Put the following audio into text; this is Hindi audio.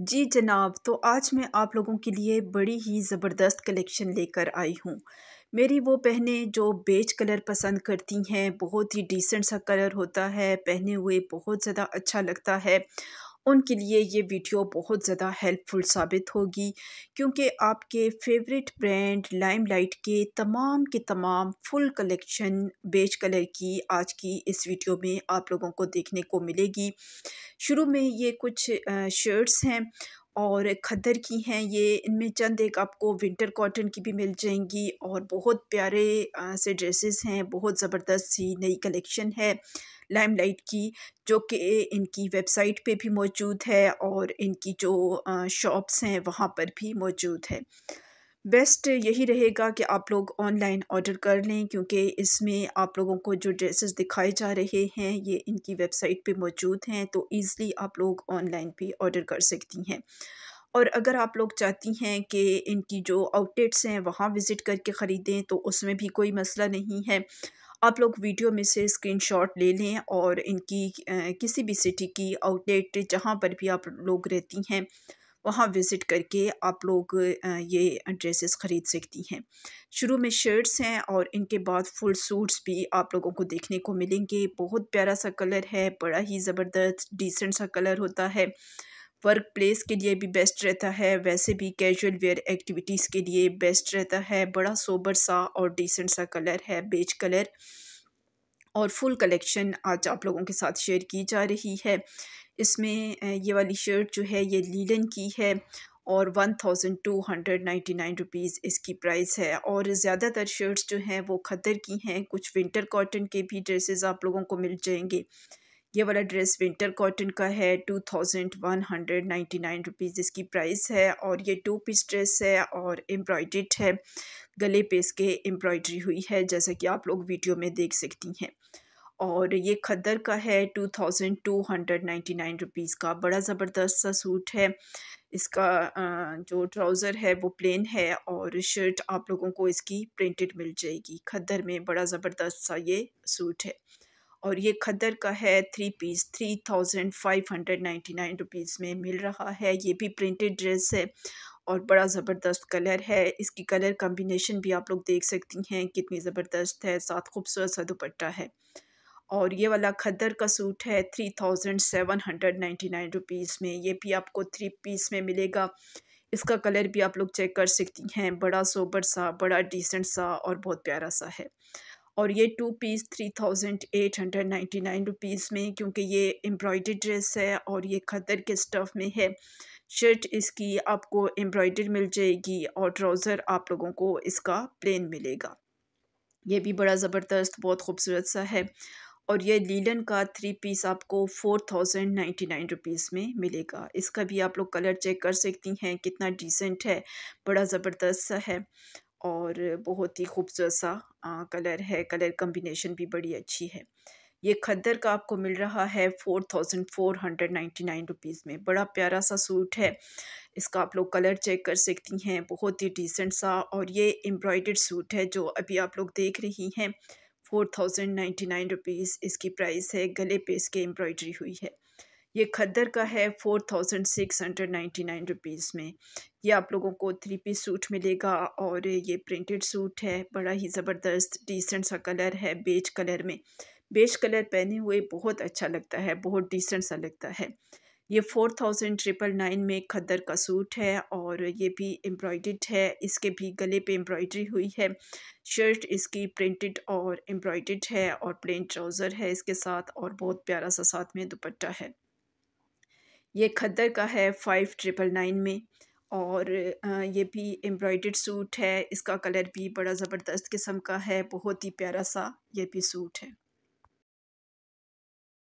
जी जनाब तो आज मैं आप लोगों के लिए बड़ी ही ज़बरदस्त कलेक्शन लेकर आई हूँ मेरी वो पहने जो बेज कलर पसंद करती हैं बहुत ही डिसेंट सा कलर होता है पहने हुए बहुत ज़्यादा अच्छा लगता है उनके लिए ये वीडियो बहुत ज़्यादा हेल्पफुल साबित होगी क्योंकि आपके फेवरेट ब्रांड लाइमलाइट के तमाम के तमाम फुल कलेक्शन बेज कलर की आज की इस वीडियो में आप लोगों को देखने को मिलेगी शुरू में ये कुछ शर्ट्स हैं और खद्दर की हैं ये इनमें चंद एक आपको विंटर कॉटन की भी मिल जाएंगी और बहुत प्यारे से ड्रेसेस हैं बहुत ज़बरदस्त सी नई कलेक्शन है लाइमलाइट की जो कि इनकी वेबसाइट पे भी मौजूद है और इनकी जो शॉप्स हैं वहाँ पर भी मौजूद है बेस्ट यही रहेगा कि आप लोग ऑनलाइन ऑर्डर कर लें क्योंकि इसमें आप लोगों को जो ड्रेसेस दिखाए जा रहे हैं ये इनकी वेबसाइट पे मौजूद हैं तो ईज़िली आप लोग ऑनलाइन भी ऑर्डर कर सकती हैं और अगर आप लोग चाहती हैं कि इनकी जो आउटलेट्स हैं वहाँ विज़िट करके ख़रीदें तो उसमें भी कोई मसला नहीं है आप लोग वीडियो में से स्क्रीनशॉट ले लें और इनकी किसी भी सिटी की आउटलेट जहाँ पर भी आप लोग रहती हैं वहाँ विज़िट करके आप लोग ये ड्रेसेस ख़रीद सकती हैं शुरू में शर्ट्स हैं और इनके बाद फुल सूट्स भी आप लोगों को देखने को मिलेंगे बहुत प्यारा सा कलर है बड़ा ही ज़बरदस्त डिसेंट सा कलर होता है वर्क प्लेस के लिए भी बेस्ट रहता है वैसे भी कैजुअल वेयर एक्टिविटीज़ के लिए बेस्ट रहता है बड़ा सोबर सा और डिसेंट सा कलर है बेज कलर और फुल कलेक्शन आज आप लोगों के साथ शेयर की जा रही है इसमें ये वाली शर्ट जो है ये लीलन की है और one thousand two hundred ninety nine rupees इसकी प्राइस है और ज़्यादातर शर्ट्स जो हैं वो खदर की हैं कुछ विंटर कॉटन के भी ड्रेसेस आप लोगों को मिल जाएंगे ये वाला ड्रेस विंटर कॉटन का है two thousand one hundred ninety nine rupees इसकी प्राइस है और ये टू पीस ड्रेस है और एम्ब्रॉयड है गले पे इसके एम्ब्रॉयड्री हुई है जैसा कि आप लोग वीडियो में देख सकती हैं और ये खद्दर का है two thousand two hundred ninety nine rupees का बड़ा ज़बरदस्त सा सूट है इसका जो ट्राउज़र है वो प्लेन है और शर्ट आप लोगों को इसकी प्रिंटेड मिल जाएगी खद्दर में बड़ा ज़बरदस्त सा ये सूट है और ये खद्दर का है three piece three thousand five hundred ninety nine rupees में मिल रहा है ये भी प्रिंटेड ड्रेस है और बड़ा ज़बरदस्त कलर है इसकी कलर कम्बिनेशन भी आप लोग देख सकती हैं कितनी ज़बरदस्त है साथ खूबसूरत सा दुपट्टा है और ये वाला खद्दर का सूट है three thousand seven hundred ninety nine rupees में ये भी आपको थ्री पीस में मिलेगा इसका कलर भी आप लोग चेक कर सकती हैं बड़ा सोबर सा बड़ा डिसेंट सा और बहुत प्यारा सा है और ये two piece three thousand eight hundred ninety nine rupees में क्योंकि ये एम्ब्रॉयडर ड्रेस है और ये खद्दर के स्टफ़ में है शर्ट इसकी आपको एम्ब्रॉयडर मिल जाएगी और ट्राउज़र आप लोगों को इसका प्लेन मिलेगा ये भी बड़ा ज़बरदस्त बहुत खूबसूरत सा है और ये लीलन का थ्री पीस आपको four thousand ninety nine rupees में मिलेगा इसका भी आप लोग कलर चेक कर सकती हैं कितना डिसेंट है बड़ा ज़बरदस्त सा है और बहुत ही खूबसूरत सा आ, कलर है कलर कम्बिनेशन भी बड़ी अच्छी है ये खद्दर का आपको मिल रहा है four thousand four hundred ninety nine rupees में बड़ा प्यारा सा सूट है इसका आप लोग कलर चेक कर सकती हैं बहुत ही डिसेंट सा और ये एम्ब्रॉयडर्ड सूट है जो अभी आप लोग देख रही हैं four thousand ninety nine rupees इसकी प्राइस है गले पे इसके एम्ब्रॉयडरी हुई है ये खद्दर का है four thousand six hundred ninety nine rupees में ये आप लोगों को थ्री पीस सूट मिलेगा और ये प्रिंटेड सूट है बड़ा ही ज़बरदस्त डिसेंट सा कलर है बेज कलर में बेज कलर पहने हुए बहुत अच्छा लगता है बहुत डिसेंट सा लगता है ये फ़ोर थाउजेंड ट्रिपल नाइन में खद्दर का सूट है और ये भी एम्ब्रॉयड है इसके भी गले पे एम्ब्रॉयडरी हुई है शर्ट इसकी प्रिंटेड और एम्ब्रॉयड है और प्लेन ट्राउज़र है इसके साथ और बहुत प्यारा सा साथ में दुपट्टा है ये खद्दर का है फाइव ट्रिपल नाइन में और ये भी एम्ब्रॉयड सूट है इसका कलर भी बड़ा ज़बरदस्त किस्म का है बहुत ही प्यारा सा ये भी सूट है